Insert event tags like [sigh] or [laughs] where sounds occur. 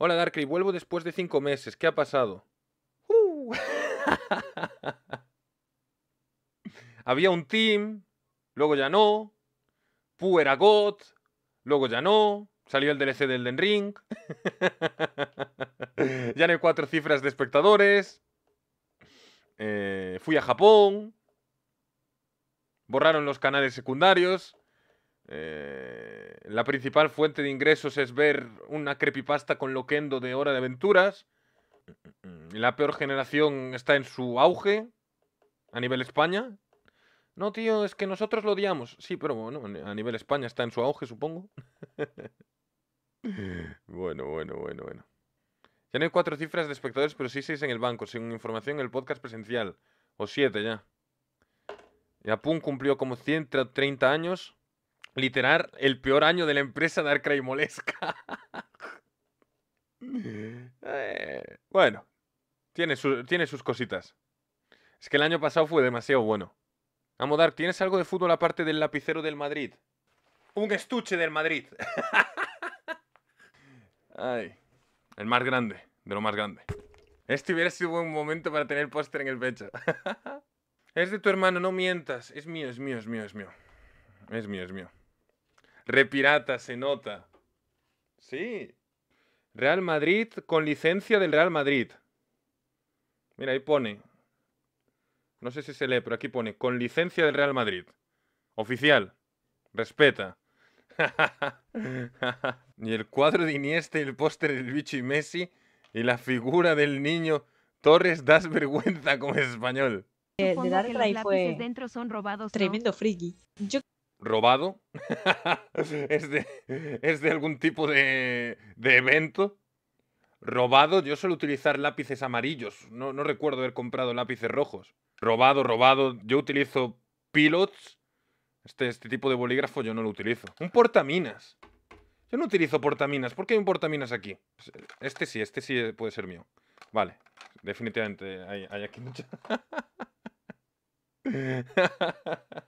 Hola Darkly, vuelvo después de cinco meses. ¿Qué ha pasado? Uh. [laughs] Había un team, luego ya no. Pu era God, luego ya no. Salió el DLC del Den Ring. [laughs] ya no hay cuatro cifras de espectadores. Eh, fui a Japón. Borraron los canales secundarios. Eh, la principal fuente de ingresos es ver una creepypasta con loquendo de Hora de Aventuras. Mm, mm, mm. La peor generación está en su auge a nivel España. No, tío, es que nosotros lo odiamos. Sí, pero bueno, a nivel España está en su auge, supongo. [laughs] bueno, bueno, bueno, bueno. Ya no hay cuatro cifras de espectadores, pero sí seis en el banco, según información en el podcast presencial. O siete ya. Apun cumplió como 130 años Literal, el peor año de la empresa de [laughs] eh, bueno, tiene, tiene sus cositas. Es que el año pasado fue demasiado bueno. Amodar, ¿tienes algo de fútbol aparte del lapicero del Madrid? Un estuche del Madrid. [laughs] el más grande, de lo más grande. Este hubiera sido un buen momento para tener póster en el pecho. [laughs] es de tu hermano, no mientas. Es mío, es mío, es mío, es mío. Es mío, es mío. Repirata, se nota. Sí. Real Madrid con licencia del Real Madrid. Mira, ahí pone. No sé si se lee, pero aquí pone con licencia del Real Madrid. Oficial. Respeta. [laughs] Ni el cuadro de Iniesta y el póster del bicho y Messi y la figura del niño Torres das vergüenza como español. El eh, de fue dentro son robados, tremendo friki robado, [laughs] es, de, algún tipo de, de, evento. Robado, yo suelo utilizar lápices amarillos, no, recuerdo haber comprado lápices rojos. Robado, robado, yo utilizo pilots, este, este tipo de bolígrafo yo no lo utilizo. Un portaminas. Yo no utilizo portaminas. ¿Por qué hay un portaminas aquí? Pues, eh, este sí, este sí eh, puede ser mío. Vale, definitivamente hay, hay aquí mucho. [laughs]